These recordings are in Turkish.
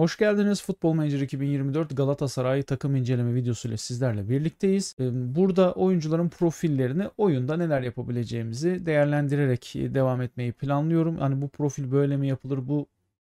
Hoş geldiniz. Futbol Manager 2024 Galatasaray takım inceleme videosu ile sizlerle birlikteyiz. Ee, burada oyuncuların profillerini oyunda neler yapabileceğimizi değerlendirerek e, devam etmeyi planlıyorum. Hani bu profil böyle mi yapılır, bu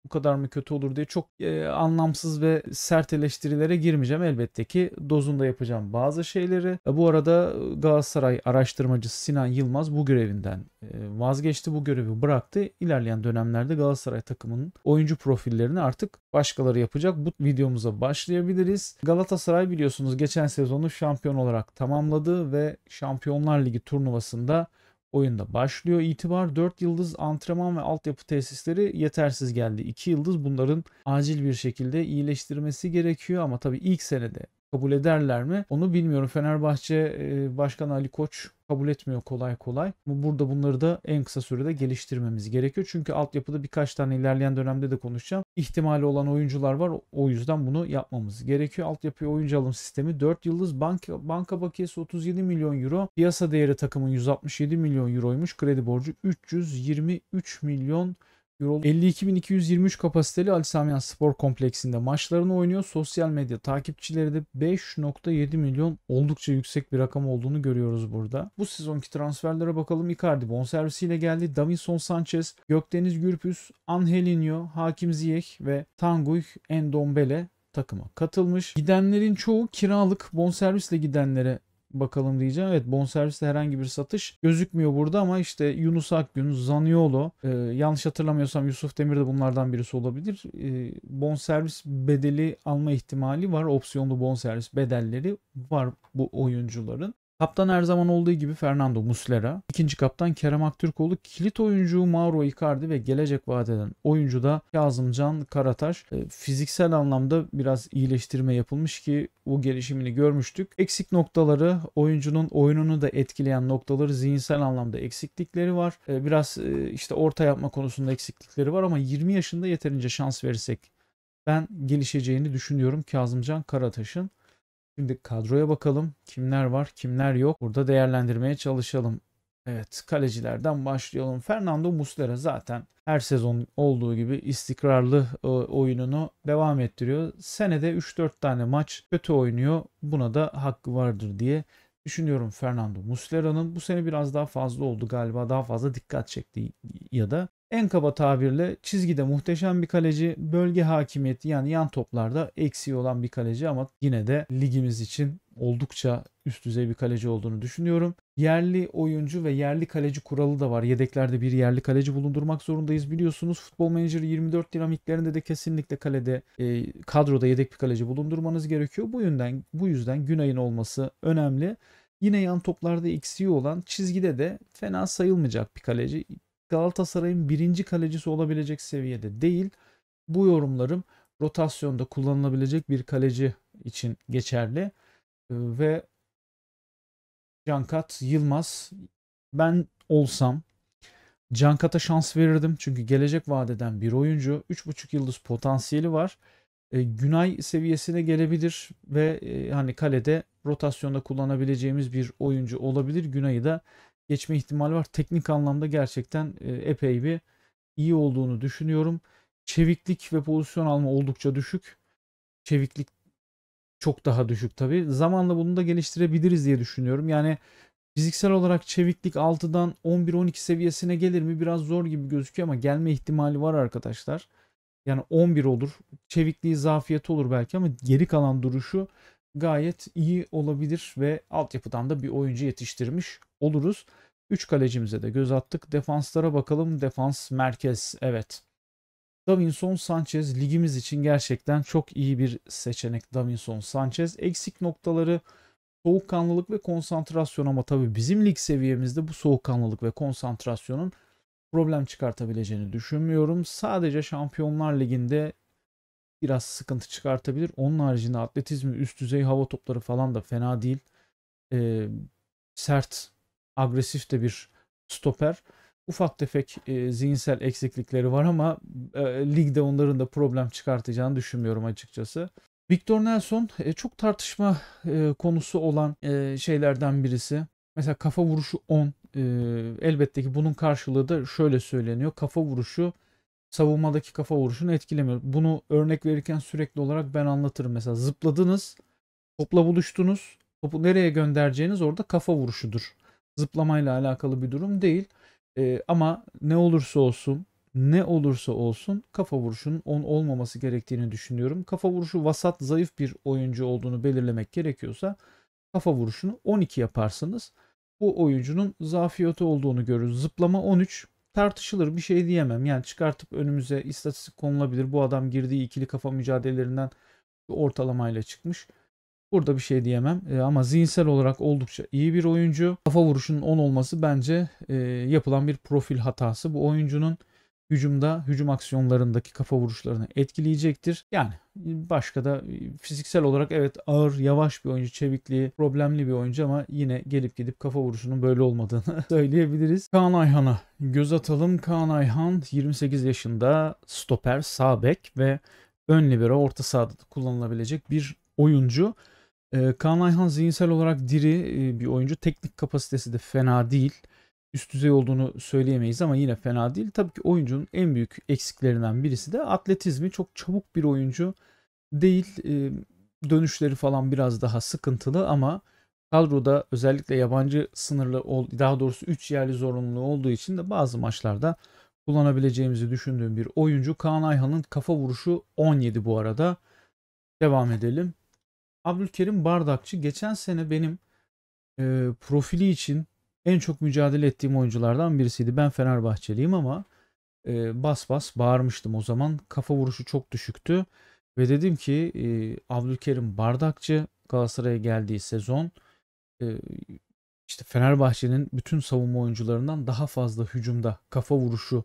bu kadar mı kötü olur diye çok e, anlamsız ve sert eleştirilere girmeyeceğim. Elbette ki dozunda yapacağım bazı şeyleri. E, bu arada e, Galatasaray araştırmacısı Sinan Yılmaz bu görevinden e, vazgeçti. Bu görevi bıraktı. İlerleyen dönemlerde Galatasaray takımının oyuncu profillerini artık başkaları yapacak. Bu videomuza başlayabiliriz. Galatasaray biliyorsunuz geçen sezonu şampiyon olarak tamamladı ve Şampiyonlar Ligi turnuvasında oyunda başlıyor. İtibar 4 yıldız antrenman ve altyapı tesisleri yetersiz geldi. 2 yıldız bunların acil bir şekilde iyileştirmesi gerekiyor ama tabii ilk senede kabul ederler mi? Onu bilmiyorum. Fenerbahçe e, Başkan Ali Koç kabul etmiyor kolay kolay. Burada bunları da en kısa sürede geliştirmemiz gerekiyor. Çünkü altyapıda birkaç tane ilerleyen dönemde de konuşacağım. İhtimali olan oyuncular var. O yüzden bunu yapmamız gerekiyor. Altyapıya oyuncu alım sistemi 4 yıldız banka, banka bakiyesi 37 milyon euro. Piyasa değeri takımın 167 milyon euroymuş. Kredi borcu 323 milyon Euro 52.223 kapasiteli Ali Samiyan Spor Kompleksinde maçlarını oynuyor. Sosyal medya takipçileri de 5.7 milyon oldukça yüksek bir rakam olduğunu görüyoruz burada. Bu sezonki transferlere bakalım. Icardi bonservisiyle geldi. Davinson Sanchez, Gökdeniz Gürpüz, Angelinho, Hakim Ziyech ve Tanguy Endombele takıma katılmış. Gidenlerin çoğu kiralık bonservisle gidenlere bakalım diyeceğim. Evet bonserviste herhangi bir satış gözükmüyor burada ama işte Yunus Akgün, Zaniolo e, yanlış hatırlamıyorsam Yusuf Demir de bunlardan birisi olabilir. E, bonservis bedeli alma ihtimali var. Opsiyonlu bonservis bedelleri var bu oyuncuların. Kaptan her zaman olduğu gibi Fernando Muslera, ikinci kaptan Kerem Aktürkoğlu, kilit oyuncu Mauro Icardi ve gelecek vaat eden oyuncu da Kazımcan Karataş. E, fiziksel anlamda biraz iyileştirme yapılmış ki bu gelişimini görmüştük. Eksik noktaları, oyuncunun oyununu da etkileyen noktaları, zihinsel anlamda eksiklikleri var. E, biraz e, işte orta yapma konusunda eksiklikleri var ama 20 yaşında yeterince şans verirsek ben gelişeceğini düşünüyorum Kazımcan Karataş'ın. Şimdi kadroya bakalım. Kimler var, kimler yok. Burada değerlendirmeye çalışalım. Evet, kalecilerden başlayalım. Fernando Muslera zaten her sezon olduğu gibi istikrarlı e, oyununu devam ettiriyor. Senede 3-4 tane maç kötü oynuyor. Buna da hakkı vardır diye düşünüyorum Fernando Muslera'nın. Bu sene biraz daha fazla oldu galiba. Daha fazla dikkat çekti ya da en kaba tabirle çizgide muhteşem bir kaleci, bölge hakimiyeti yani yan toplarda eksiği olan bir kaleci ama yine de ligimiz için oldukça üst düzey bir kaleci olduğunu düşünüyorum. Yerli oyuncu ve yerli kaleci kuralı da var. Yedeklerde bir yerli kaleci bulundurmak zorundayız biliyorsunuz. Futbol Manager 24 dinamiklerinde de kesinlikle kalede e, kadroda yedek bir kaleci bulundurmanız gerekiyor. Bu yüzden bu yüzden Günay'ın olması önemli. Yine yan toplarda eksiği olan çizgide de fena sayılmayacak bir kaleci. Galatasaray'ın birinci kalecisi olabilecek seviyede değil. Bu yorumlarım rotasyonda kullanılabilecek bir kaleci için geçerli. Ee, ve Cankat Yılmaz ben olsam Cankat'a şans verirdim. Çünkü gelecek vadeden bir oyuncu. 3,5 yıldız potansiyeli var. E, Günay seviyesine gelebilir ve e, hani kalede rotasyonda kullanabileceğimiz bir oyuncu olabilir. Günay'ı da geçme ihtimali var. Teknik anlamda gerçekten e, epey bir iyi olduğunu düşünüyorum. Çeviklik ve pozisyon alma oldukça düşük. Çeviklik çok daha düşük tabi. Zamanla bunu da geliştirebiliriz diye düşünüyorum. Yani fiziksel olarak çeviklik 6'dan 11-12 seviyesine gelir mi? Biraz zor gibi gözüküyor ama gelme ihtimali var arkadaşlar. Yani 11 olur. Çevikliği zafiyet olur belki ama geri kalan duruşu gayet iyi olabilir ve altyapıdan da bir oyuncu yetiştirmiş oluruz. 3 kalecimize de göz attık. Defanslara bakalım. Defans merkez evet. Davinson Sanchez ligimiz için gerçekten çok iyi bir seçenek Davinson Sanchez. Eksik noktaları soğukkanlılık ve konsantrasyon ama tabii bizim lig seviyemizde bu soğukkanlılık ve konsantrasyonun problem çıkartabileceğini düşünmüyorum. Sadece Şampiyonlar Ligi'nde biraz sıkıntı çıkartabilir. Onun haricinde atletizmi, üst düzey hava topları falan da fena değil. E, sert, agresif de bir stoper. Ufak tefek e, zihinsel eksiklikleri var ama e, ligde onların da problem çıkartacağını düşünmüyorum açıkçası. Victor Nelson e, çok tartışma e, konusu olan e, şeylerden birisi. Mesela kafa vuruşu 10. E, elbette ki bunun karşılığı da şöyle söyleniyor. Kafa vuruşu savunmadaki kafa vuruşunu etkilemiyor. Bunu örnek verirken sürekli olarak ben anlatırım. Mesela zıpladınız, topla buluştunuz. Topu nereye göndereceğiniz orada kafa vuruşudur. Zıplamayla alakalı bir durum değil. Ee, ama ne olursa olsun, ne olursa olsun kafa vuruşunun on olmaması gerektiğini düşünüyorum. Kafa vuruşu vasat zayıf bir oyuncu olduğunu belirlemek gerekiyorsa kafa vuruşunu 12 yaparsınız. Bu oyuncunun zafiyeti olduğunu görürüz. Zıplama 13, tartışılır bir şey diyemem. Yani çıkartıp önümüze istatistik konulabilir. Bu adam girdiği ikili kafa mücadelelerinden ortalamayla çıkmış. Burada bir şey diyemem e, ama zihinsel olarak oldukça iyi bir oyuncu. Kafa vuruşunun 10 olması bence e, yapılan bir profil hatası. Bu oyuncunun hücumda, hücum aksiyonlarındaki kafa vuruşlarını etkileyecektir. Yani başka da e, fiziksel olarak evet ağır, yavaş bir oyuncu, çevikliği, problemli bir oyuncu ama yine gelip gidip kafa vuruşunun böyle olmadığını söyleyebiliriz. Kaan Ayhan'a göz atalım. Kaan Ayhan 28 yaşında stoper, sağ bek ve ön libero orta sahada kullanılabilecek bir oyuncu. E, Kaan Ayhan zihinsel olarak diri e, bir oyuncu. Teknik kapasitesi de fena değil üst düzey olduğunu söyleyemeyiz ama yine fena değil. Tabii ki oyuncunun en büyük eksiklerinden birisi de atletizmi. Çok çabuk bir oyuncu değil. Ee, dönüşleri falan biraz daha sıkıntılı ama kadroda özellikle yabancı sınırlı daha doğrusu 3 yerli zorunlu olduğu için de bazı maçlarda kullanabileceğimizi düşündüğüm bir oyuncu. Kaan Ayhan'ın kafa vuruşu 17 bu arada. Devam edelim. Abdülkerim Bardakçı geçen sene benim e, profili için en çok mücadele ettiğim oyunculardan birisiydi. Ben Fenerbahçeliyim ama e, bas bas bağırmıştım o zaman. Kafa vuruşu çok düşüktü. Ve dedim ki e, Abdülkerim Bardakçı Galatasaray'a geldiği sezon e, işte Fenerbahçe'nin bütün savunma oyuncularından daha fazla hücumda kafa vuruşu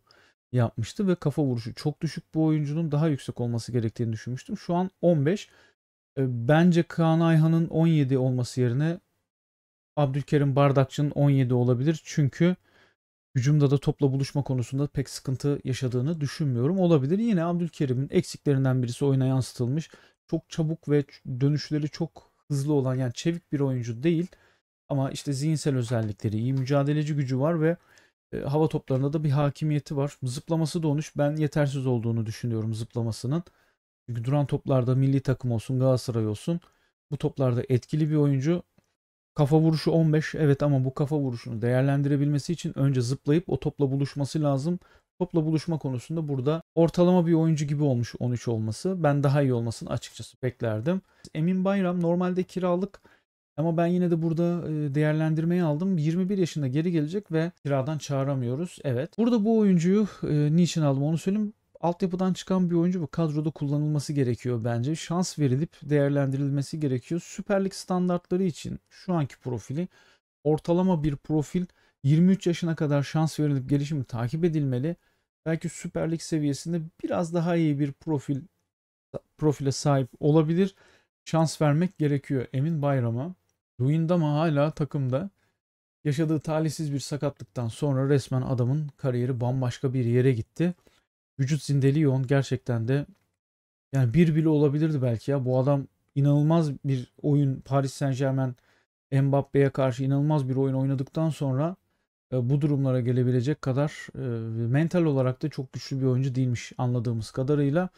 yapmıştı ve kafa vuruşu çok düşük bu oyuncunun daha yüksek olması gerektiğini düşünmüştüm. Şu an 15. E, bence Kaan Ayhan'ın 17 olması yerine Abdülkerim Bardakçı'nın 17 olabilir. Çünkü hücumda da topla buluşma konusunda pek sıkıntı yaşadığını düşünmüyorum. Olabilir. Yine Abdülkerim'in eksiklerinden birisi oyuna yansıtılmış. Çok çabuk ve dönüşleri çok hızlı olan yani çevik bir oyuncu değil. Ama işte zihinsel özellikleri iyi, mücadeleci gücü var ve e, hava toplarında da bir hakimiyeti var. Zıplaması da onuş. Ben yetersiz olduğunu düşünüyorum zıplamasının. Çünkü duran toplarda milli takım olsun Galatasaray olsun bu toplarda etkili bir oyuncu Kafa vuruşu 15 evet ama bu kafa vuruşunu değerlendirebilmesi için önce zıplayıp o topla buluşması lazım. Topla buluşma konusunda burada ortalama bir oyuncu gibi olmuş 13 olması. Ben daha iyi olmasını açıkçası beklerdim. Emin Bayram normalde kiralık ama ben yine de burada e, değerlendirmeyi aldım. 21 yaşında geri gelecek ve kiradan çağıramıyoruz. Evet. Burada bu oyuncuyu e, niçin aldım onu söyleyeyim altyapıdan çıkan bir oyuncu bu kadroda kullanılması gerekiyor bence. Şans verilip değerlendirilmesi gerekiyor. Süper Lig standartları için şu anki profili ortalama bir profil 23 yaşına kadar şans verilip gelişimi takip edilmeli. Belki Süper Lig seviyesinde biraz daha iyi bir profil profile sahip olabilir. Şans vermek gerekiyor Emin Bayram'a. mı hala takımda. Yaşadığı talihsiz bir sakatlıktan sonra resmen adamın kariyeri bambaşka bir yere gitti vücut zindeliyon Gerçekten de yani bir bile olabilirdi belki ya. Bu adam inanılmaz bir oyun Paris Saint Germain Mbappe'ye karşı inanılmaz bir oyun oynadıktan sonra e, bu durumlara gelebilecek kadar e, mental olarak da çok güçlü bir oyuncu değilmiş anladığımız kadarıyla.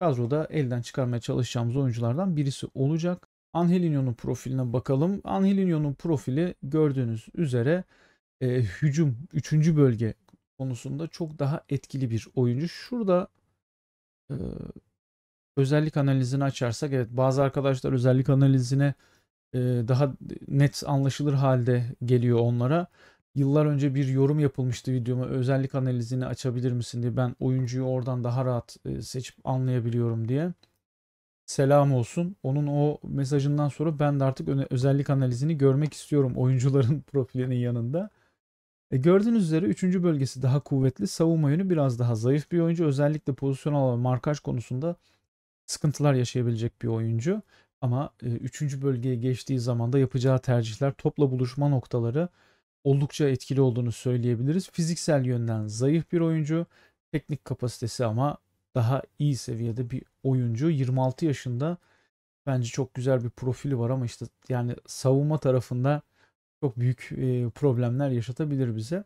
Kadroda elden çıkarmaya çalışacağımız oyunculardan birisi olacak. Angelino'nun profiline bakalım. Angelino'nun profili gördüğünüz üzere e, hücum 3. bölge konusunda çok daha etkili bir oyuncu. Şurada e, özellik analizini açarsak evet bazı arkadaşlar özellik analizine e, daha net anlaşılır halde geliyor onlara. Yıllar önce bir yorum yapılmıştı videoma özellik analizini açabilir misin diye ben oyuncuyu oradan daha rahat e, seçip anlayabiliyorum diye. Selam olsun. Onun o mesajından sonra ben de artık özellik analizini görmek istiyorum oyuncuların profilinin yanında. E gördüğünüz üzere 3. bölgesi daha kuvvetli. Savunma yönü biraz daha zayıf bir oyuncu. Özellikle pozisyon alma markaj konusunda sıkıntılar yaşayabilecek bir oyuncu. Ama 3. E, bölgeye geçtiği zaman da yapacağı tercihler topla buluşma noktaları oldukça etkili olduğunu söyleyebiliriz. Fiziksel yönden zayıf bir oyuncu. Teknik kapasitesi ama daha iyi seviyede bir oyuncu. 26 yaşında bence çok güzel bir profili var ama işte yani savunma tarafında çok büyük e, problemler yaşatabilir bize.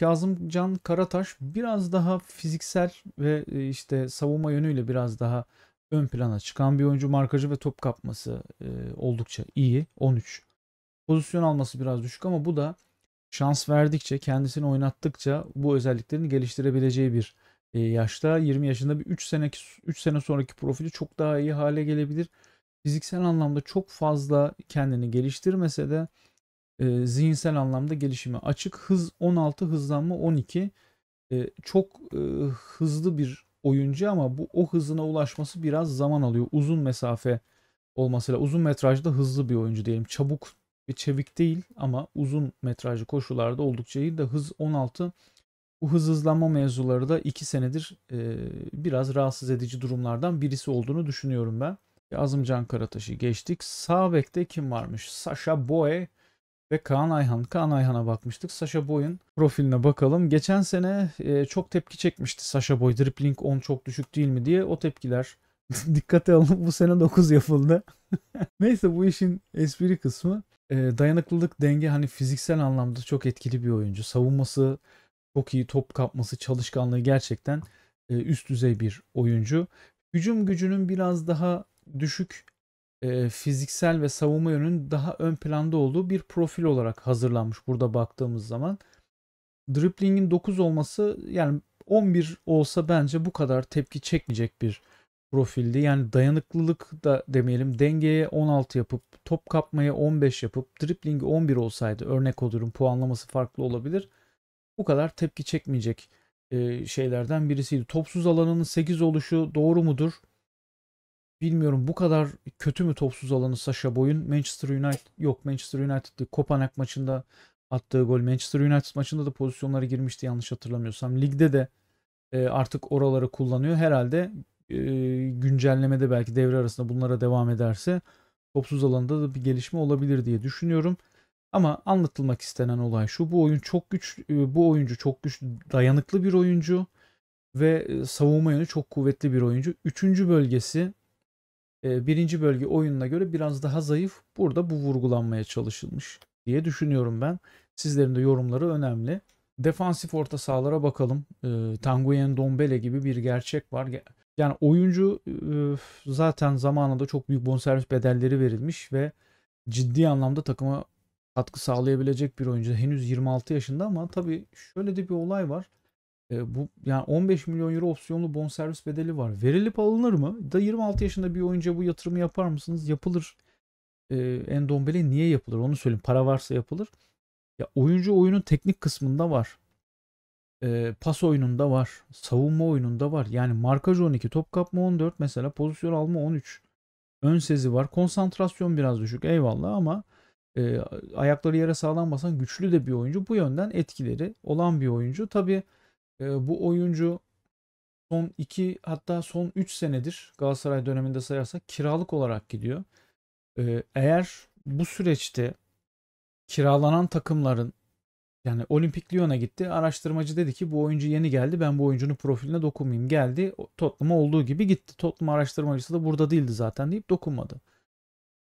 Kazımcan Karataş biraz daha fiziksel ve e, işte savunma yönüyle biraz daha ön plana çıkan bir oyuncu markacı ve top kapması e, oldukça iyi. 13. Pozisyon alması biraz düşük ama bu da şans verdikçe, kendisini oynattıkça bu özelliklerini geliştirebileceği bir yaşta. 20 yaşında bir 3 sene 3 sene sonraki profili çok daha iyi hale gelebilir. Fiziksel anlamda çok fazla kendini geliştirmese de e, zihinsel anlamda gelişimi açık. Hız 16, hızlanma 12. E, çok e, hızlı bir oyuncu ama bu o hızına ulaşması biraz zaman alıyor. Uzun mesafe olmasıyla uzun metrajda hızlı bir oyuncu diyelim. Çabuk ve çevik değil ama uzun metrajlı koşularda oldukça iyi de hız 16 bu hız hızlanma mevzuları da 2 senedir e, biraz rahatsız edici durumlardan birisi olduğunu düşünüyorum ben. Azımcan Karataş'ı geçtik. Sağ bekte kim varmış? Sasha Boye ve Kaan Ayhan. Kaan Ayhan'a bakmıştık. Sasha Boy'un profiline bakalım. Geçen sene e, çok tepki çekmişti Sasha Boy. Dribbling 10 çok düşük değil mi diye o tepkiler dikkate alın bu sene 9 yapıldı. Neyse bu işin espri kısmı. E, dayanıklılık, denge hani fiziksel anlamda çok etkili bir oyuncu. Savunması çok iyi, top kapması, çalışkanlığı gerçekten e, üst düzey bir oyuncu. Hücum gücünün biraz daha düşük e, fiziksel ve savunma yönünün daha ön planda olduğu bir profil olarak hazırlanmış burada baktığımız zaman. Dribbling'in 9 olması yani 11 olsa bence bu kadar tepki çekmeyecek bir profildi. Yani dayanıklılık da demeyelim dengeye 16 yapıp top kapmaya 15 yapıp driblingi 11 olsaydı örnek olurum puanlaması farklı olabilir. Bu kadar tepki çekmeyecek e, şeylerden birisiydi. Topsuz alanının 8 oluşu doğru mudur? Bilmiyorum bu kadar kötü mü topsuz alanı Sasha Boy'un. Manchester United yok Manchester United'lı Kopenhag maçında attığı gol. Manchester United maçında da pozisyonlara girmişti yanlış hatırlamıyorsam. Ligde de e, artık oraları kullanıyor. Herhalde e, güncellemede belki devre arasında bunlara devam ederse topsuz alanda da bir gelişme olabilir diye düşünüyorum. Ama anlatılmak istenen olay şu. Bu oyun çok güç e, bu oyuncu çok güçlü, dayanıklı bir oyuncu ve e, savunma yönü çok kuvvetli bir oyuncu. Üçüncü bölgesi birinci bölge oyununa göre biraz daha zayıf. Burada bu vurgulanmaya çalışılmış diye düşünüyorum ben. Sizlerin de yorumları önemli. Defansif orta sahalara bakalım. E, Tanguyen Dombele gibi bir gerçek var. Yani oyuncu e, zaten zamanında çok büyük bonservis bedelleri verilmiş ve ciddi anlamda takıma katkı sağlayabilecek bir oyuncu. Henüz 26 yaşında ama tabii şöyle de bir olay var. E, bu yani 15 milyon euro opsiyonlu bonservis bedeli var. Verilip alınır mı? Da 26 yaşında bir oyuncuya bu yatırımı yapar mısınız? Yapılır. E, Endombele niye yapılır? Onu söyleyeyim. Para varsa yapılır. Ya oyuncu oyunun teknik kısmında var. E, pas oyununda var. Savunma oyununda var. Yani markaj 12, top kapma 14 mesela pozisyon alma 13. Ön sezi var. Konsantrasyon biraz düşük eyvallah ama e, ayakları yere sağlam basan güçlü de bir oyuncu. Bu yönden etkileri olan bir oyuncu. Tabii e, bu oyuncu son 2 hatta son 3 senedir Galatasaray döneminde sayarsak kiralık olarak gidiyor. E, eğer bu süreçte kiralanan takımların yani Olimpik Lyon'a gitti. Araştırmacı dedi ki bu oyuncu yeni geldi. Ben bu oyuncunun profiline dokunmayayım. Geldi Tottenham'a olduğu gibi gitti. Tottenham araştırmacısı da burada değildi zaten deyip dokunmadı.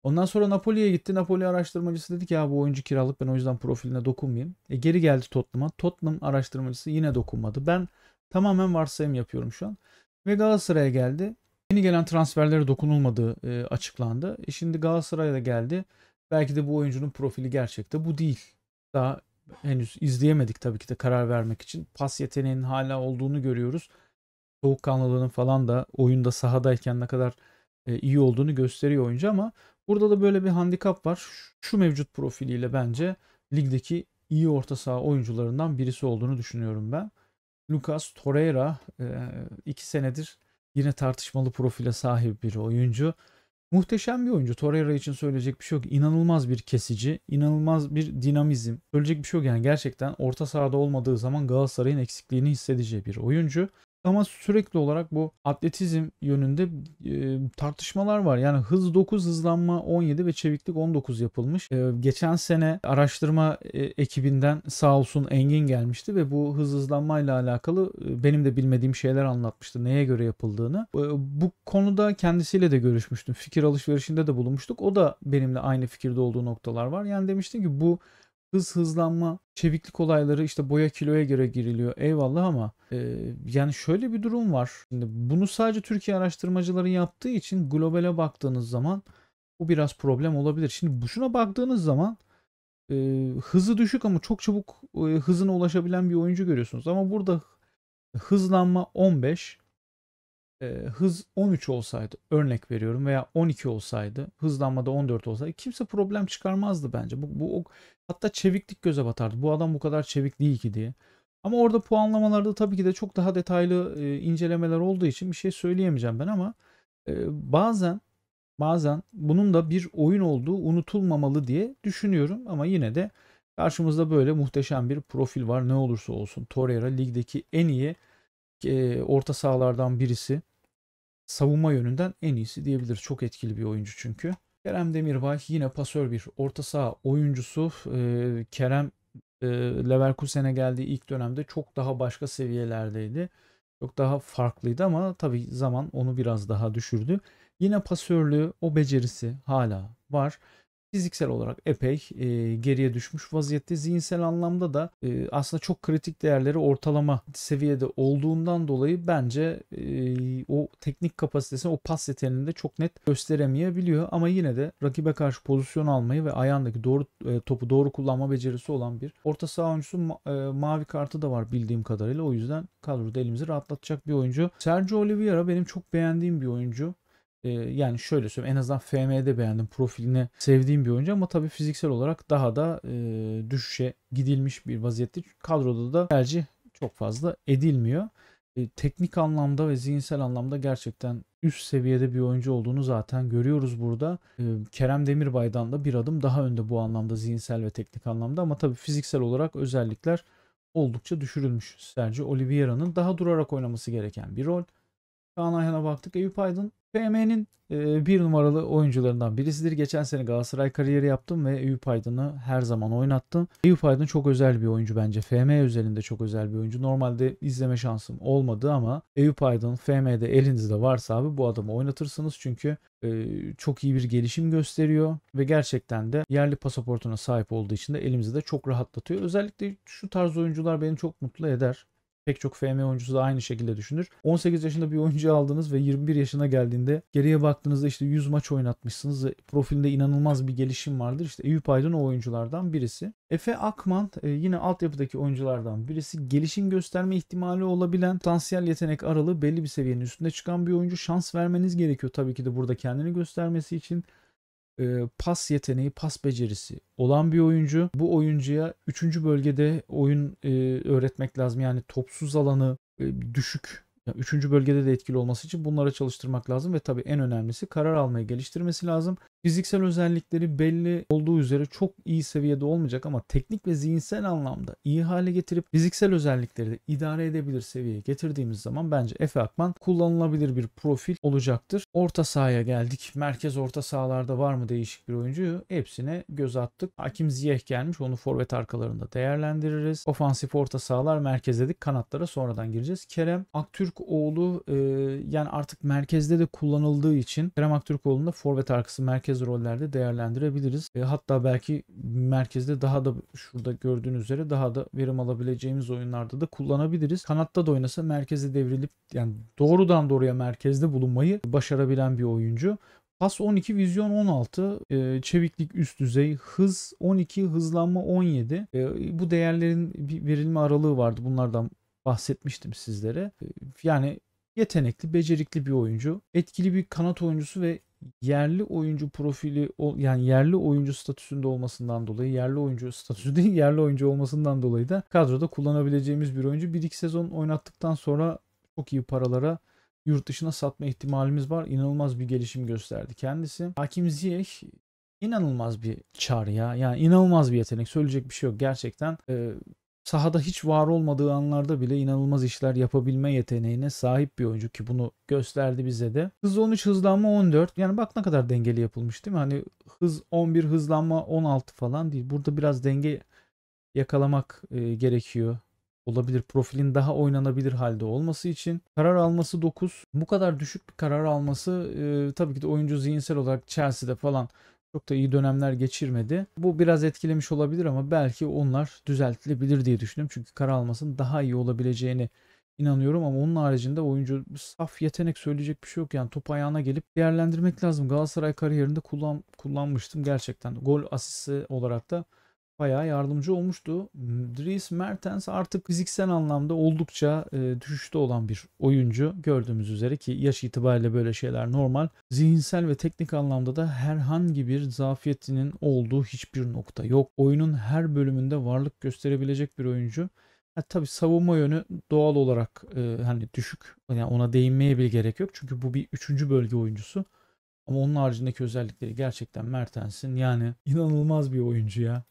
Ondan sonra Napoli'ye gitti. Napoli araştırmacısı dedi ki ya bu oyuncu kiralık ben o yüzden profiline dokunmayayım. E, geri geldi Tottenham'a. Tottenham araştırmacısı yine dokunmadı. Ben tamamen varsayım yapıyorum şu an. Ve Galatasaray'a geldi. Yeni gelen transferlere dokunulmadığı e, açıklandı. E, şimdi Galatasaray'a da geldi. Belki de bu oyuncunun profili gerçekte bu değil. Daha henüz izleyemedik tabii ki de karar vermek için. Pas yeteneğinin hala olduğunu görüyoruz. Soğukkanlılığının falan da oyunda sahadayken ne kadar e, iyi olduğunu gösteriyor oyuncu ama Burada da böyle bir handikap var. Şu mevcut profiliyle bence ligdeki iyi orta saha oyuncularından birisi olduğunu düşünüyorum ben. Lucas Torreira 2 e, senedir yine tartışmalı profile sahip bir oyuncu. Muhteşem bir oyuncu. Torreira için söyleyecek bir şey yok. İnanılmaz bir kesici, inanılmaz bir dinamizm. Söyleyecek bir şey yok yani gerçekten orta sahada olmadığı zaman Galatasaray'ın eksikliğini hissedeceği bir oyuncu ama sürekli olarak bu atletizm yönünde e, tartışmalar var. Yani hız 9, hızlanma 17 ve çeviklik 19 yapılmış. E, geçen sene araştırma e, ekibinden sağ olsun Engin gelmişti ve bu hız hızlanma ile alakalı e, benim de bilmediğim şeyler anlatmıştı. Neye göre yapıldığını. E, bu konuda kendisiyle de görüşmüştüm. Fikir alışverişinde de bulunmuştuk. O da benimle aynı fikirde olduğu noktalar var. Yani demiştim ki bu hız hızlanma, çeviklik olayları işte boya kiloya göre giriliyor. Eyvallah ama e, yani şöyle bir durum var. Şimdi bunu sadece Türkiye araştırmacıları yaptığı için globale baktığınız zaman bu biraz problem olabilir. Şimdi bu şuna baktığınız zaman e, hızı düşük ama çok çabuk e, hızına ulaşabilen bir oyuncu görüyorsunuz. Ama burada hızlanma 15, e, hız 13 olsaydı örnek veriyorum veya 12 olsaydı hızlanma da 14 olsaydı kimse problem çıkarmazdı bence. Bu, bu hatta çeviklik göze batardı. Bu adam bu kadar çevik değil ki diye. Ama orada puanlamalarda tabii ki de çok daha detaylı e, incelemeler olduğu için bir şey söyleyemeyeceğim ben ama e, bazen bazen bunun da bir oyun olduğu unutulmamalı diye düşünüyorum ama yine de karşımızda böyle muhteşem bir profil var ne olursa olsun. Torreira ligdeki en iyi e, orta sahalardan birisi savunma yönünden en iyisi diyebilir Çok etkili bir oyuncu çünkü. Kerem Demirbay yine pasör bir orta saha oyuncusu. Ee, Kerem e, Leverkusen'e geldiği ilk dönemde çok daha başka seviyelerdeydi. Çok daha farklıydı ama tabii zaman onu biraz daha düşürdü. Yine pasörlüğü, o becerisi hala var fiziksel olarak epey e, geriye düşmüş vaziyette. Zihinsel anlamda da e, aslında çok kritik değerleri ortalama seviyede olduğundan dolayı bence e, o teknik kapasitesini, o pas yeteneğini de çok net gösteremeyebiliyor. Ama yine de rakibe karşı pozisyon almayı ve ayağındaki doğru e, topu doğru kullanma becerisi olan bir orta saha oyuncusu ma, e, mavi kartı da var bildiğim kadarıyla. O yüzden kadroda elimizi rahatlatacak bir oyuncu. Sergio Oliveira benim çok beğendiğim bir oyuncu yani şöyle söyleyeyim en azından FM'de beğendim profilini sevdiğim bir oyuncu ama tabii fiziksel olarak daha da düşüşe gidilmiş bir vaziyette. Kadroda da tercih çok fazla edilmiyor. teknik anlamda ve zihinsel anlamda gerçekten üst seviyede bir oyuncu olduğunu zaten görüyoruz burada. Kerem Demirbay'dan da bir adım daha önde bu anlamda zihinsel ve teknik anlamda ama tabii fiziksel olarak özellikler oldukça düşürülmüş. Sergio Oliveira'nın daha durarak oynaması gereken bir rol. Kaan Ayhan'a baktık. Eyüp Aydın PM'nin e, bir numaralı oyuncularından birisidir. Geçen sene Galatasaray kariyeri yaptım ve Eyüp Aydın'ı her zaman oynattım. Eyüp Aydın çok özel bir oyuncu bence. FM özelinde çok özel bir oyuncu. Normalde izleme şansım olmadı ama Eyüp Aydın FM'de elinizde varsa abi bu adamı oynatırsınız. Çünkü e, çok iyi bir gelişim gösteriyor ve gerçekten de yerli pasaportuna sahip olduğu için de elimizi de çok rahatlatıyor. Özellikle şu tarz oyuncular beni çok mutlu eder. Pek çok FM oyuncusu da aynı şekilde düşünür. 18 yaşında bir oyuncu aldınız ve 21 yaşına geldiğinde geriye baktığınızda işte 100 maç oynatmışsınız. Profilinde inanılmaz bir gelişim vardır. İşte Eyüp Aydın o oyunculardan birisi. Efe Akman e, yine altyapıdaki oyunculardan birisi. Gelişim gösterme ihtimali olabilen potansiyel yetenek aralığı belli bir seviyenin üstünde çıkan bir oyuncu. Şans vermeniz gerekiyor tabii ki de burada kendini göstermesi için. E, pas yeteneği, pas becerisi olan bir oyuncu. Bu oyuncuya 3. bölgede oyun e, öğretmek lazım. Yani topsuz alanı e, düşük yani üçüncü bölgede de etkili olması için bunlara çalıştırmak lazım ve tabii en önemlisi karar almayı geliştirmesi lazım. Fiziksel özellikleri belli olduğu üzere çok iyi seviyede olmayacak ama teknik ve zihinsel anlamda iyi hale getirip fiziksel özellikleri de idare edebilir seviyeye getirdiğimiz zaman bence Efe Akman kullanılabilir bir profil olacaktır. Orta sahaya geldik. Merkez orta sahalarda var mı değişik bir oyuncu? Hepsine göz attık. Hakim Ziyeh gelmiş. Onu forvet arkalarında değerlendiririz. Ofansif orta sahalar merkez dedik. Kanatlara sonradan gireceğiz. Kerem Aktürkoğlu e, yani artık merkezde de kullanıldığı için Kerem Aktürkoğlu'nda forvet arkası merkez merkez rollerde değerlendirebiliriz. E, hatta belki merkezde daha da şurada gördüğünüz üzere daha da verim alabileceğimiz oyunlarda da kullanabiliriz. Kanatta da oynasa merkeze devrilip yani doğrudan doğruya merkezde bulunmayı başarabilen bir oyuncu. Pas 12, vizyon 16, e, çeviklik üst düzey, hız 12, hızlanma 17. E, bu değerlerin bir verilme aralığı vardı. Bunlardan bahsetmiştim sizlere. E, yani yetenekli, becerikli bir oyuncu, etkili bir kanat oyuncusu ve yerli oyuncu profili yani yerli oyuncu statüsünde olmasından dolayı yerli oyuncu statüsü değil yerli oyuncu olmasından dolayı da kadroda kullanabileceğimiz bir oyuncu. bir iki sezon oynattıktan sonra çok iyi paralara yurt dışına satma ihtimalimiz var. İnanılmaz bir gelişim gösterdi kendisi. Hakim Ziyech inanılmaz bir çar ya. Yani inanılmaz bir yetenek. Söyleyecek bir şey yok. Gerçekten e, sahada hiç var olmadığı anlarda bile inanılmaz işler yapabilme yeteneğine sahip bir oyuncu ki bunu gösterdi bize de. Hız 13, hızlanma 14. Yani bak ne kadar dengeli yapılmış değil mi? Hani hız 11, hızlanma 16 falan değil. Burada biraz denge yakalamak e, gerekiyor olabilir. Profilin daha oynanabilir halde olması için. Karar alması 9. Bu kadar düşük bir karar alması e, tabii ki de oyuncu zihinsel olarak Chelsea'de falan çok da iyi dönemler geçirmedi. Bu biraz etkilemiş olabilir ama belki onlar düzeltilebilir diye düşünüyorum. Çünkü kara almasın daha iyi olabileceğini inanıyorum ama onun haricinde oyuncu saf yetenek söyleyecek bir şey yok. Yani top ayağına gelip değerlendirmek lazım. Galatasaray kariyerinde kullan, kullanmıştım gerçekten. Gol asisi olarak da bayağı yardımcı olmuştu. Dries Mertens artık fiziksel anlamda oldukça e, düşüşte olan bir oyuncu gördüğümüz üzere ki yaş itibariyle böyle şeyler normal. Zihinsel ve teknik anlamda da herhangi bir zafiyetinin olduğu hiçbir nokta yok. Oyunun her bölümünde varlık gösterebilecek bir oyuncu. Ha, tabii savunma yönü doğal olarak e, hani düşük. Yani ona değinmeye bile gerek yok. Çünkü bu bir üçüncü bölge oyuncusu. Ama onun haricindeki özellikleri gerçekten Mertens'in yani inanılmaz bir oyuncu ya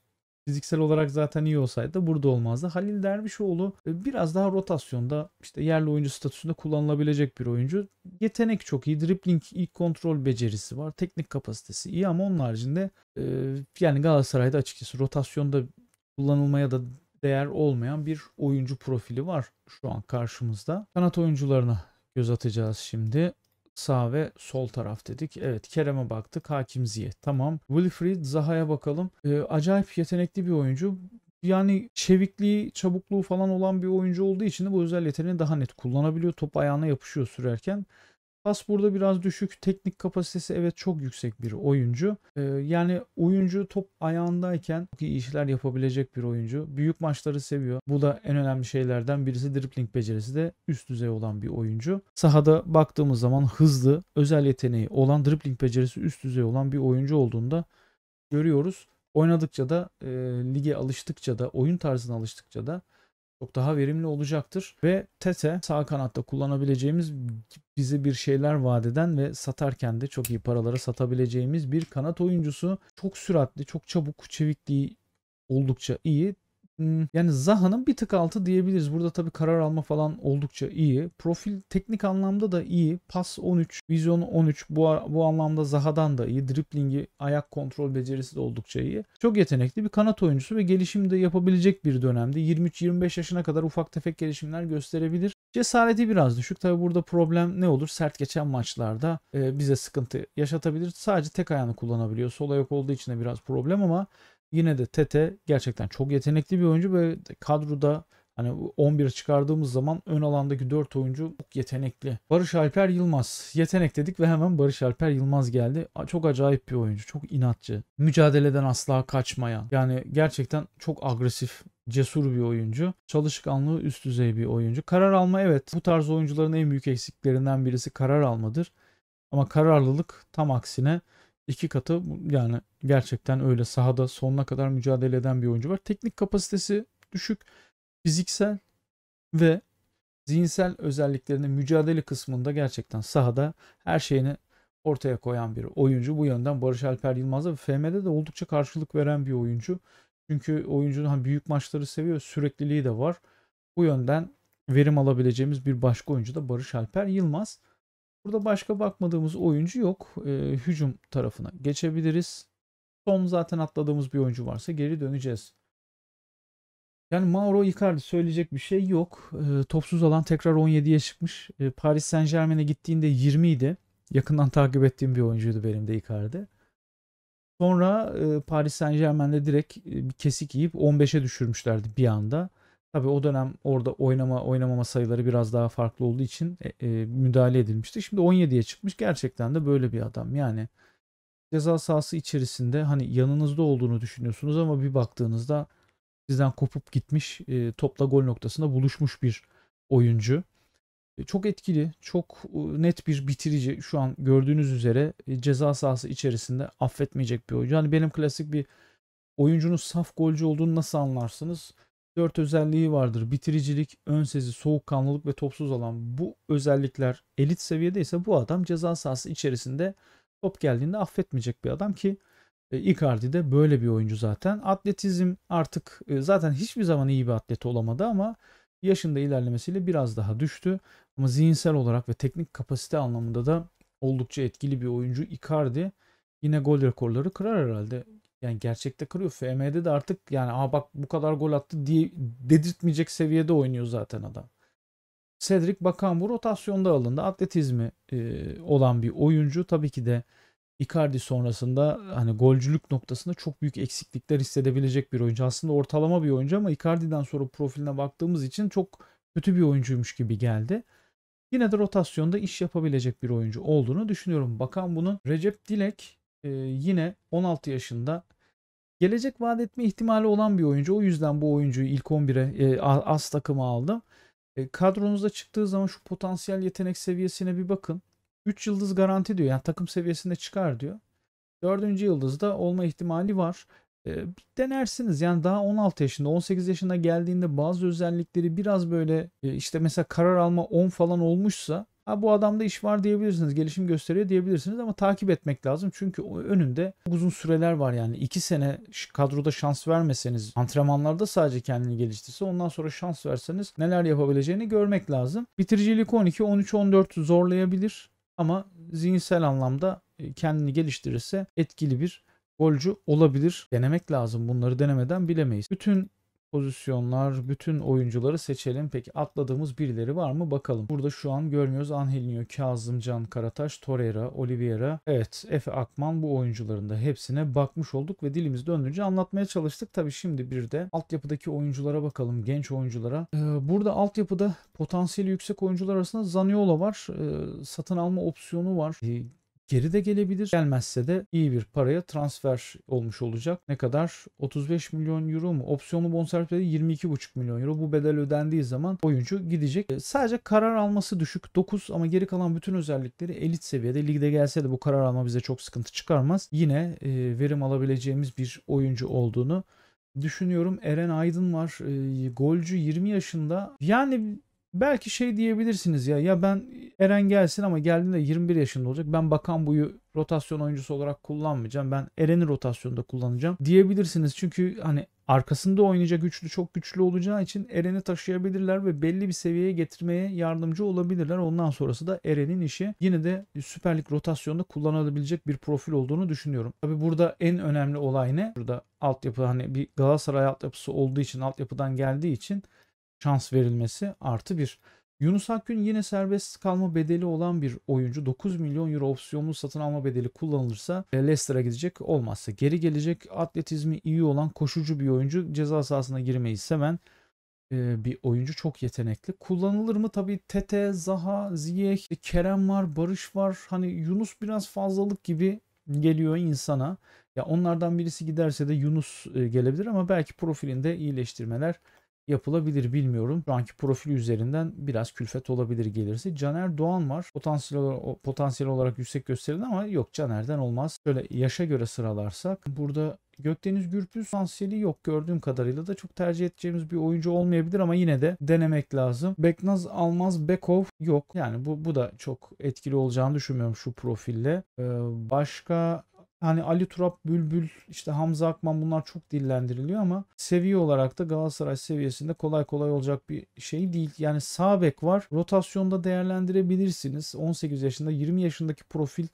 fiziksel olarak zaten iyi olsaydı burada olmazdı. Halil Dervişoğlu e, biraz daha rotasyonda işte yerli oyuncu statüsünde kullanılabilecek bir oyuncu. Yetenek çok iyi. Dribbling ilk kontrol becerisi var. Teknik kapasitesi iyi ama onun haricinde e, yani Galatasaray'da açıkçası rotasyonda kullanılmaya da değer olmayan bir oyuncu profili var şu an karşımızda. Kanat oyuncularına göz atacağız şimdi sağ ve sol taraf dedik. Evet Kerem'e baktık. Hakim Ziyeh. Tamam. Wilfried Zaha'ya bakalım. E, acayip yetenekli bir oyuncu yani çevikliği, çabukluğu falan olan bir oyuncu olduğu için de bu özel yeteneğini daha net kullanabiliyor. Top ayağına yapışıyor sürerken. Pas burada biraz düşük. Teknik kapasitesi evet çok yüksek bir oyuncu. Ee, yani oyuncu top ayağındayken çok iyi işler yapabilecek bir oyuncu. Büyük maçları seviyor. Bu da en önemli şeylerden birisi. Dribbling becerisi de üst düzey olan bir oyuncu. Sahada baktığımız zaman hızlı, özel yeteneği olan, dribbling becerisi üst düzey olan bir oyuncu olduğunda görüyoruz. Oynadıkça da, e, lige alıştıkça da, oyun tarzına alıştıkça da çok daha verimli olacaktır. Ve Tete sağ kanatta kullanabileceğimiz bize bir şeyler vaat eden ve satarken de çok iyi paralara satabileceğimiz bir kanat oyuncusu. Çok süratli, çok çabuk, çevikliği oldukça iyi. Hmm, yani Zaha'nın bir tık altı diyebiliriz. Burada tabii karar alma falan oldukça iyi. Profil teknik anlamda da iyi. Pas 13, vizyonu 13. Bu, bu anlamda Zaha'dan da iyi. Driplingi, ayak kontrol becerisi de oldukça iyi. Çok yetenekli bir kanat oyuncusu ve gelişim de yapabilecek bir dönemde. 23-25 yaşına kadar ufak tefek gelişimler gösterebilir. Cesareti biraz düşük. Tabi burada problem ne olur? Sert geçen maçlarda e, bize sıkıntı yaşatabilir. Sadece tek ayağını kullanabiliyor. Sola yok olduğu için de biraz problem ama Yine de Tete gerçekten çok yetenekli bir oyuncu ve kadroda Hani 11 çıkardığımız zaman ön alandaki 4 oyuncu çok yetenekli. Barış Alper Yılmaz. Yetenek dedik ve hemen Barış Alper Yılmaz geldi. Çok acayip bir oyuncu. Çok inatçı. Mücadeleden asla kaçmayan. Yani gerçekten çok agresif cesur bir oyuncu. Çalışkanlığı üst düzey bir oyuncu. Karar alma evet bu tarz oyuncuların en büyük eksiklerinden birisi karar almadır. Ama kararlılık tam aksine iki katı yani gerçekten öyle sahada sonuna kadar mücadele eden bir oyuncu var. Teknik kapasitesi düşük, fiziksel ve zihinsel özelliklerini mücadele kısmında gerçekten sahada her şeyini ortaya koyan bir oyuncu. Bu yönden Barış Alper Yılmaz'a FM'de de oldukça karşılık veren bir oyuncu. Çünkü oyuncunun hani büyük maçları seviyor, sürekliliği de var. Bu yönden verim alabileceğimiz bir başka oyuncu da Barış Alper Yılmaz. Burada başka bakmadığımız oyuncu yok. E, hücum tarafına geçebiliriz. Son zaten atladığımız bir oyuncu varsa geri döneceğiz. Yani Mauro Icardi söyleyecek bir şey yok. E, topsuz alan tekrar 17'ye çıkmış. E, Paris Saint Germain'e gittiğinde 20 idi. Yakından takip ettiğim bir oyuncuydu benim de Icardi. Sonra e, Paris Saint Germain'de direkt e, bir kesik yiyip 15'e düşürmüşlerdi bir anda. Tabii o dönem orada oynama oynamama sayıları biraz daha farklı olduğu için e, e, müdahale edilmişti. Şimdi 17'ye çıkmış. Gerçekten de böyle bir adam. Yani ceza sahası içerisinde hani yanınızda olduğunu düşünüyorsunuz ama bir baktığınızda sizden kopup gitmiş e, topla gol noktasında buluşmuş bir oyuncu. E, çok etkili, çok e, net bir bitirici. Şu an gördüğünüz üzere e, ceza sahası içerisinde affetmeyecek bir oyuncu. Hani benim klasik bir oyuncunun saf golcü olduğunu nasıl anlarsınız? Dört özelliği vardır. Bitiricilik, ön sezi, soğukkanlılık ve topsuz alan. Bu özellikler elit seviyede ise bu adam ceza sahası içerisinde top geldiğinde affetmeyecek bir adam ki e, Icardi de böyle bir oyuncu zaten. Atletizm artık e, zaten hiçbir zaman iyi bir atlet olamadı ama yaşında ilerlemesiyle biraz daha düştü. Ama zihinsel olarak ve teknik kapasite anlamında da oldukça etkili bir oyuncu Icardi. Yine gol rekorları kırar herhalde yani gerçekte kırıyor. FM'de de artık yani aa bak bu kadar gol attı diye dedirtmeyecek seviyede oynuyor zaten adam. Cedric Bakan Bakambu rotasyonda alındı. Atletizmi e, olan bir oyuncu. Tabii ki de Icardi sonrasında hani golcülük noktasında çok büyük eksiklikler hissedebilecek bir oyuncu. Aslında ortalama bir oyuncu ama Icardi'den sonra profiline baktığımız için çok kötü bir oyuncuymuş gibi geldi. Yine de rotasyonda iş yapabilecek bir oyuncu olduğunu düşünüyorum. Bakan bunun Recep Dilek e, yine 16 yaşında gelecek vaat etme ihtimali olan bir oyuncu. O yüzden bu oyuncuyu ilk 11'e e, as takıma aldım. E, kadronuzda çıktığı zaman şu potansiyel yetenek seviyesine bir bakın. 3 yıldız garanti diyor. Yani takım seviyesinde çıkar diyor. 4. yıldızda olma ihtimali var. E, denersiniz. Yani daha 16 yaşında 18 yaşında geldiğinde bazı özellikleri biraz böyle e, işte mesela karar alma 10 falan olmuşsa Ha bu adamda iş var diyebilirsiniz. Gelişim gösteriyor diyebilirsiniz ama takip etmek lazım. Çünkü önünde uzun süreler var yani. 2 sene kadroda şans vermeseniz, antrenmanlarda sadece kendini geliştirse ondan sonra şans verseniz neler yapabileceğini görmek lazım. Bitiricilik 12, 13, 14 zorlayabilir ama zihinsel anlamda e, kendini geliştirirse etkili bir golcü olabilir. Denemek lazım. Bunları denemeden bilemeyiz. Bütün Pozisyonlar, bütün oyuncuları seçelim. Peki atladığımız birileri var mı bakalım. Burada şu an görmüyoruz. Angelinho, Kazım, Can Karataş, Torreira, Oliveira. Evet Efe Akman bu oyuncuların da hepsine bakmış olduk ve dilimiz döndüğünce anlatmaya çalıştık. Tabi şimdi bir de altyapıdaki oyunculara bakalım. Genç oyunculara. Ee, burada altyapıda potansiyeli yüksek oyuncular arasında Zaniola var. Ee, satın alma opsiyonu var. Ee, geri de gelebilir. Gelmezse de iyi bir paraya transfer olmuş olacak. Ne kadar? 35 milyon euro mu? Opsiyonlu bonservis bedeli 22,5 milyon euro. Bu bedel ödendiği zaman oyuncu gidecek. E, sadece karar alması düşük 9 ama geri kalan bütün özellikleri elit seviyede. Ligde gelse de bu karar alma bize çok sıkıntı çıkarmaz. Yine e, verim alabileceğimiz bir oyuncu olduğunu düşünüyorum. Eren Aydın var. E, golcü 20 yaşında. Yani belki şey diyebilirsiniz ya ya ben Eren gelsin ama geldiğinde 21 yaşında olacak. Ben bakan buyu rotasyon oyuncusu olarak kullanmayacağım. Ben Eren'i rotasyonda kullanacağım diyebilirsiniz. Çünkü hani arkasında oynayacak güçlü çok güçlü olacağı için Eren'i taşıyabilirler ve belli bir seviyeye getirmeye yardımcı olabilirler. Ondan sonrası da Eren'in işi yine de Süper Lig rotasyonda kullanılabilecek bir profil olduğunu düşünüyorum. Tabi burada en önemli olay ne? Burada altyapı hani bir Galatasaray altyapısı olduğu için altyapıdan geldiği için şans verilmesi artı bir. Yunus Akgün yine serbest kalma bedeli olan bir oyuncu 9 milyon euro opsiyonlu satın alma bedeli kullanılırsa e, Leicester'a gidecek olmazsa geri gelecek atletizmi iyi olan koşucu bir oyuncu ceza sahasına girmeyi seven e, bir oyuncu çok yetenekli. Kullanılır mı? Tabii Tete, Zaha, Ziyech, e, Kerem var, Barış var. Hani Yunus biraz fazlalık gibi geliyor insana. Ya onlardan birisi giderse de Yunus gelebilir ama belki profilinde iyileştirmeler yapılabilir bilmiyorum. Şu anki profili üzerinden biraz külfet olabilir gelirse. Caner Doğan var. Potansiyel olarak, potansiyel olarak yüksek gösterilen ama yok Caner'den olmaz. Şöyle yaşa göre sıralarsak burada Gökdeniz Gürpüz potansiyeli yok gördüğüm kadarıyla da çok tercih edeceğimiz bir oyuncu olmayabilir ama yine de denemek lazım. Beknaz Almaz Bekov yok. Yani bu, bu da çok etkili olacağını düşünmüyorum şu profille. Ee, başka Hani Ali Turap, Bülbül, işte Hamza Akman bunlar çok dillendiriliyor ama seviye olarak da Galatasaray seviyesinde kolay kolay olacak bir şey değil. Yani sağ bek var. Rotasyonda değerlendirebilirsiniz. 18 yaşında 20 yaşındaki profil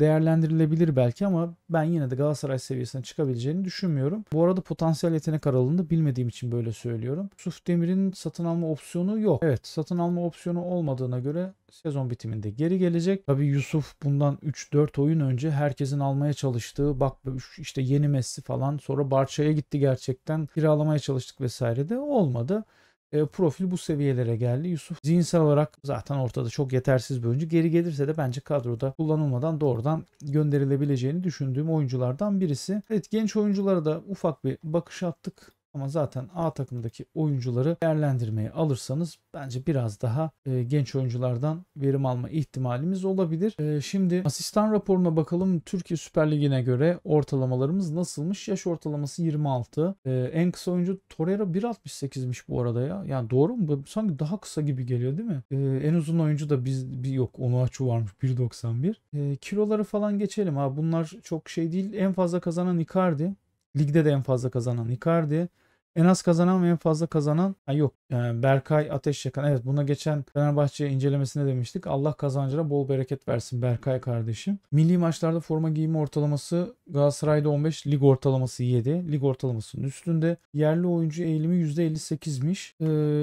değerlendirilebilir belki ama ben yine de Galatasaray seviyesine çıkabileceğini düşünmüyorum. Bu arada potansiyel yetenek aralığını bilmediğim için böyle söylüyorum. Yusuf Demir'in satın alma opsiyonu yok. Evet satın alma opsiyonu olmadığına göre sezon bitiminde geri gelecek. Tabi Yusuf bundan 3-4 oyun önce herkesin almaya çalıştığı bak işte yeni Messi falan sonra Barça'ya gitti gerçekten kiralamaya çalıştık vesaire de olmadı e, profil bu seviyelere geldi. Yusuf zihinsel olarak zaten ortada çok yetersiz bir oyuncu. Geri gelirse de bence kadroda kullanılmadan doğrudan gönderilebileceğini düşündüğüm oyunculardan birisi. Evet genç oyunculara da ufak bir bakış attık. Ama zaten A takımdaki oyuncuları değerlendirmeye alırsanız bence biraz daha e, genç oyunculardan verim alma ihtimalimiz olabilir. E, şimdi asistan raporuna bakalım. Türkiye Süper Ligi'ne göre ortalamalarımız nasılmış? Yaş ortalaması 26. E, en kısa oyuncu Torreira 1.68'miş bu arada ya. Yani doğru mu? Sanki daha kısa gibi geliyor değil mi? E, en uzun oyuncu da biz bir yok. Onuachu varmış 1.91. E, kiloları falan geçelim ha. Bunlar çok şey değil. En fazla kazanan Icardi. Ligde de en fazla kazanan Icardi. En az kazanan ve en fazla kazanan ha yok. Yani Berkay Ateş Yakan. Evet buna geçen Fenerbahçe incelemesinde demiştik. Allah kazancına bol bereket versin Berkay kardeşim. Milli maçlarda forma giyimi ortalaması Galatasaray'da 15, lig ortalaması 7. Lig ortalamasının üstünde. Yerli oyuncu eğilimi %58'miş.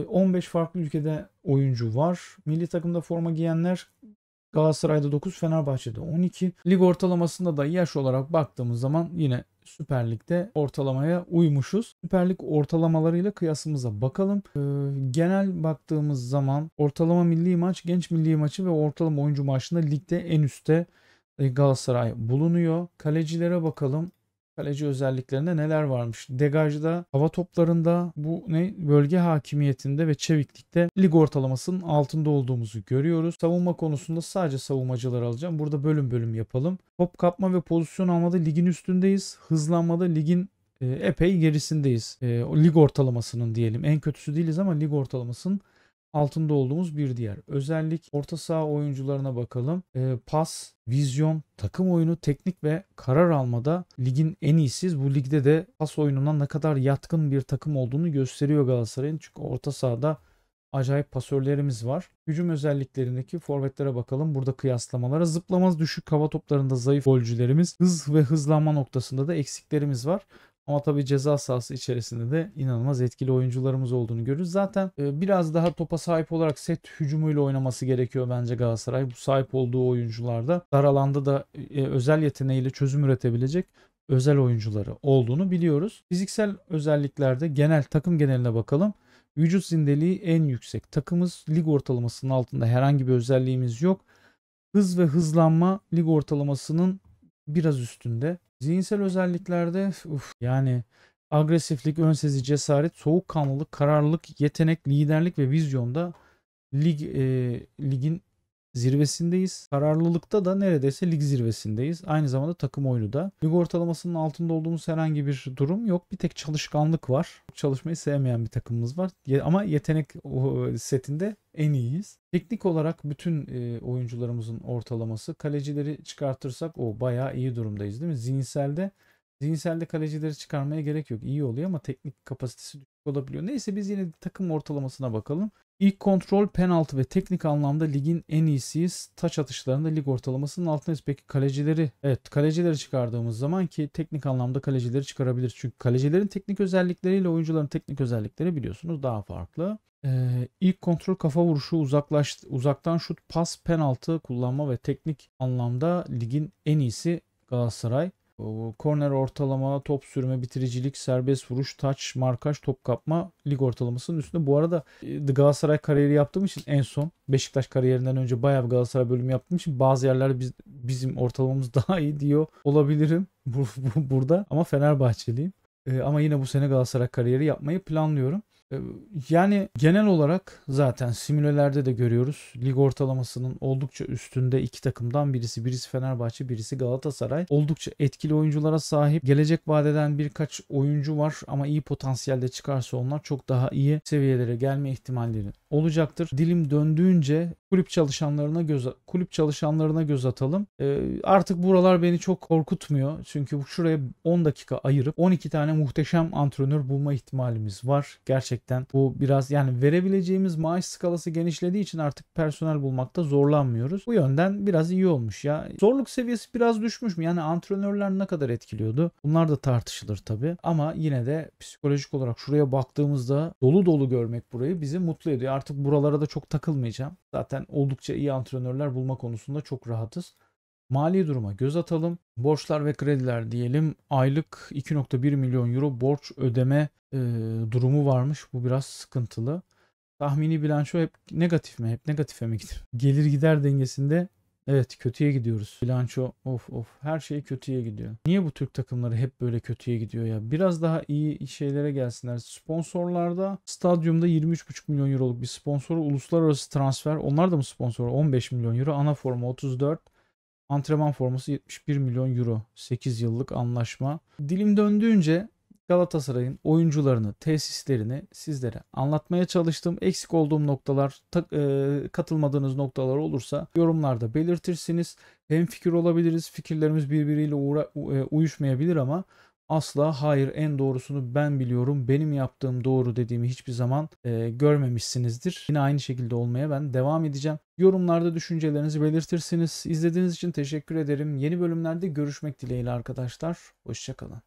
Ee, 15 farklı ülkede oyuncu var. Milli takımda forma giyenler Galatasaray'da 9, Fenerbahçe'de 12. Lig ortalamasında da yaş olarak baktığımız zaman yine Süper Lig'de ortalamaya uymuşuz. Süper Lig ortalamalarıyla kıyasımıza bakalım. Ee, genel baktığımız zaman ortalama milli maç, genç milli maçı ve ortalama oyuncu maçında ligde en üstte e, Galatasaray bulunuyor. Kalecilere bakalım. Kaleci özelliklerinde neler varmış? Degajda, hava toplarında, bu ne bölge hakimiyetinde ve çeviklikte lig ortalamasının altında olduğumuzu görüyoruz. Savunma konusunda sadece savunmacılar alacağım. Burada bölüm bölüm yapalım. Top kapma ve pozisyon almada ligin üstündeyiz. Hızlanmada ligin e, epey gerisindeyiz. E, lig ortalamasının diyelim. En kötüsü değiliz ama lig ortalamasının altında olduğumuz bir diğer özellik. Orta saha oyuncularına bakalım. E, pas, vizyon, takım oyunu, teknik ve karar almada ligin en iyisiz. Bu ligde de pas oyununa ne kadar yatkın bir takım olduğunu gösteriyor Galatasaray'ın. Çünkü orta sahada acayip pasörlerimiz var. Hücum özelliklerindeki forvetlere bakalım. Burada kıyaslamalara zıplamaz düşük hava toplarında zayıf golcülerimiz. Hız ve hızlanma noktasında da eksiklerimiz var. Ama tabii ceza sahası içerisinde de inanılmaz etkili oyuncularımız olduğunu görürüz. Zaten e, biraz daha topa sahip olarak set hücumuyla oynaması gerekiyor bence Galatasaray. Bu sahip olduğu oyuncularda dar alanda da e, özel yeteneğiyle çözüm üretebilecek özel oyuncuları olduğunu biliyoruz. Fiziksel özelliklerde genel takım geneline bakalım. Vücut zindeliği en yüksek. Takımız lig ortalamasının altında herhangi bir özelliğimiz yok. Hız ve hızlanma lig ortalamasının biraz üstünde. Zihinsel özelliklerde uf, yani agresiflik, önsezi cesaret, soğukkanlılık, kararlılık, yetenek, liderlik ve vizyonda lig, e, ligin zirvesindeyiz. Kararlılıkta da neredeyse lig zirvesindeyiz. Aynı zamanda takım oyunu da. Lig ortalamasının altında olduğumuz herhangi bir durum yok. Bir tek çalışkanlık var. Çalışmayı sevmeyen bir takımımız var. Ama yetenek setinde en iyiyiz. Teknik olarak bütün e, oyuncularımızın ortalaması. Kalecileri çıkartırsak o bayağı iyi durumdayız değil mi? Zihinselde Zihinselde kalecileri çıkarmaya gerek yok. İyi oluyor ama teknik kapasitesi düşük olabiliyor. Neyse biz yine takım ortalamasına bakalım. İlk kontrol, penaltı ve teknik anlamda ligin en iyisiyiz. Taç atışlarında lig ortalamasının altındayız. Peki kalecileri, evet kalecileri çıkardığımız zaman ki teknik anlamda kalecileri çıkarabilir. Çünkü kalecilerin teknik özellikleriyle oyuncuların teknik özellikleri biliyorsunuz daha farklı. Ee, ilk kontrol kafa vuruşu, uzaklaş, uzaktan şut, pas, penaltı kullanma ve teknik anlamda ligin en iyisi Galatasaray. Korner ortalama, top sürme, bitiricilik, serbest vuruş, taç, markaj, top kapma lig ortalamasının üstünde. Bu arada e, Galatasaray kariyeri yaptığım için en son Beşiktaş kariyerinden önce bayağı bir Galatasaray bölümü yaptığım için bazı yerlerde biz, bizim ortalamamız daha iyi diyor olabilirim burada ama Fenerbahçeliyim. E, ama yine bu sene Galatasaray kariyeri yapmayı planlıyorum. Yani genel olarak zaten simülelerde de görüyoruz. Lig ortalamasının oldukça üstünde iki takımdan birisi. Birisi Fenerbahçe, birisi Galatasaray. Oldukça etkili oyunculara sahip. Gelecek vadeden birkaç oyuncu var ama iyi potansiyelde çıkarsa onlar çok daha iyi seviyelere gelme ihtimalleri olacaktır. Dilim döndüğünce kulüp çalışanlarına göz kulüp çalışanlarına göz atalım. E, artık buralar beni çok korkutmuyor. Çünkü şuraya 10 dakika ayırıp 12 tane muhteşem antrenör bulma ihtimalimiz var. Gerçekten bu biraz yani verebileceğimiz maaş skalası genişlediği için artık personel bulmakta zorlanmıyoruz. Bu yönden biraz iyi olmuş ya. Zorluk seviyesi biraz düşmüş mü? Yani antrenörler ne kadar etkiliyordu? Bunlar da tartışılır tabii. Ama yine de psikolojik olarak şuraya baktığımızda dolu dolu görmek burayı bizi mutlu ediyor. Artık artık buralara da çok takılmayacağım. Zaten oldukça iyi antrenörler bulma konusunda çok rahatız. Mali duruma göz atalım. Borçlar ve krediler diyelim. Aylık 2.1 milyon euro borç ödeme e, durumu varmış. Bu biraz sıkıntılı. Tahmini bilanço hep negatif mi? Hep negatife mi gider? Gelir gider dengesinde Evet kötüye gidiyoruz. Bilanço of of her şey kötüye gidiyor. Niye bu Türk takımları hep böyle kötüye gidiyor ya? Biraz daha iyi şeylere gelsinler. Sponsorlarda stadyumda 23,5 milyon euroluk bir sponsor. Uluslararası transfer. Onlar da mı sponsor? 15 milyon euro. Ana forma 34. Antrenman forması 71 milyon euro. 8 yıllık anlaşma. Dilim döndüğünce Galatasaray'ın oyuncularını, tesislerini sizlere anlatmaya çalıştım. Eksik olduğum noktalar, tak, e, katılmadığınız noktalar olursa yorumlarda belirtirsiniz. Hem fikir olabiliriz, fikirlerimiz birbiriyle uğra, e, uyuşmayabilir ama asla hayır en doğrusunu ben biliyorum benim yaptığım doğru dediğimi hiçbir zaman e, görmemişsinizdir. Yine aynı şekilde olmaya ben devam edeceğim. Yorumlarda düşüncelerinizi belirtirsiniz. İzlediğiniz için teşekkür ederim. Yeni bölümlerde görüşmek dileğiyle arkadaşlar. Hoşçakalın.